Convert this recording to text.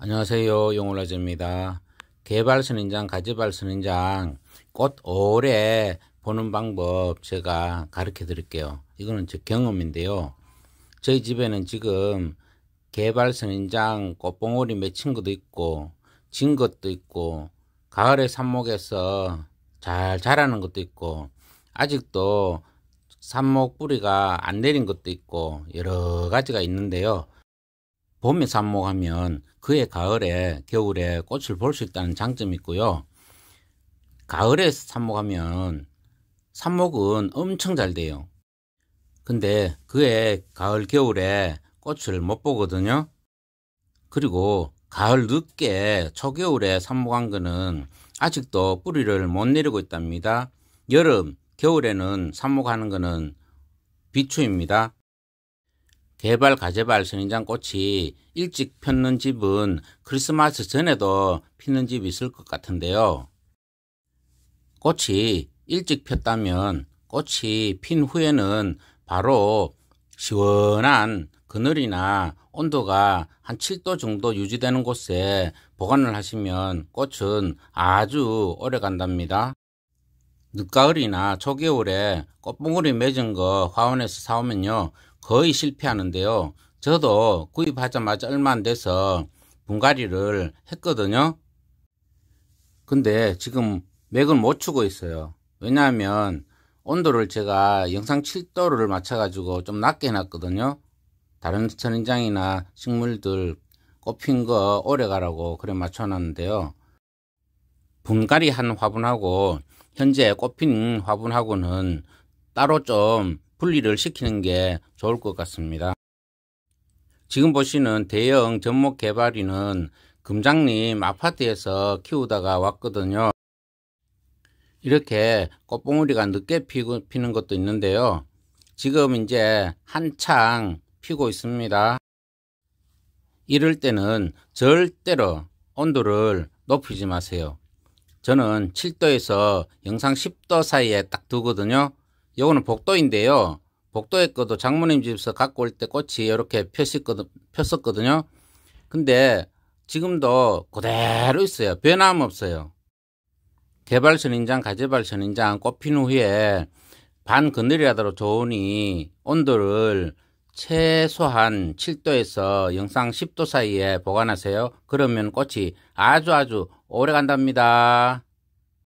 안녕하세요. 용호라즈입니다. 개발선인장, 가지발선인장, 꽃 오래 보는 방법 제가 가르쳐 드릴게요. 이거는 제 경험인데요. 저희 집에는 지금 개발선인장 꽃봉오리 맺힌 것도 있고 진 것도 있고 가을에 삽목에서 잘 자라는 것도 있고 아직도 삽목 뿌리가 안 내린 것도 있고 여러 가지가 있는데요. 봄에 삽목하면 그해 가을에 겨울에 꽃을 볼 수 있다는 장점이 있고요. 가을에 삽목하면 삽목은 엄청 잘 돼요. 근데 그해 가을 겨울에 꽃을 못 보거든요. 그리고 가을 늦게 초겨울에 삽목한 거는 아직도 뿌리를 못 내리고 있답니다. 여름, 겨울에는 삽목하는 거는 비추입니다. 개발 가재발 선인장 꽃이 일찍 폈는 집은 크리스마스 전에도 피는 집이 있을 것 같은데요. 꽃이 일찍 폈다면 꽃이 핀 후에는 바로 시원한 그늘이나 온도가 한 7도 정도 유지되는 곳에 보관을 하시면 꽃은 아주 오래 간답니다. 늦가을이나 초겨울에 꽃봉오리 맺은 거 화원에서 사오면요. 거의 실패하는데요. 저도 구입하자마자 얼마 안 돼서 분갈이를 했거든요. 근데 지금 맥을 못 추고 있어요. 왜냐하면 온도를 제가 영상 7도를 맞춰가지고 좀 낮게 해놨거든요. 다른 천인장이나 식물들 꽃핀 거 오래 가라고 그래 맞춰놨는데요. 분갈이 한 화분하고 현재 꽃핀 화분하고는 따로 좀 분리를 시키는 게 좋을 것 같습니다. 지금 보시는 대형 전목개발인은 금장님 아파트에서 키우다가 왔거든요. 이렇게 꽃봉우리가 늦게 피고, 피는 것도 있는데요. 지금 이제 한창 피고 있습니다. 이럴 때는 절대로 온도를 높이지 마세요. 저는 7도에서 영상 10도 사이에 딱 두거든요. 요거는 복도인데요. 복도에 것도 장모님 집에서 갖고 올 때 꽃이 이렇게 폈었거든, 요 근데 지금도 그대로 있어요. 변함없어요. 개발 선인장, 가재발 선인장 꽃핀 후에 반 그늘이라도 좋으니 온도를 최소한 7도에서 영상 10도 사이에 보관하세요. 그러면 꽃이 아주 아주 오래 간답니다.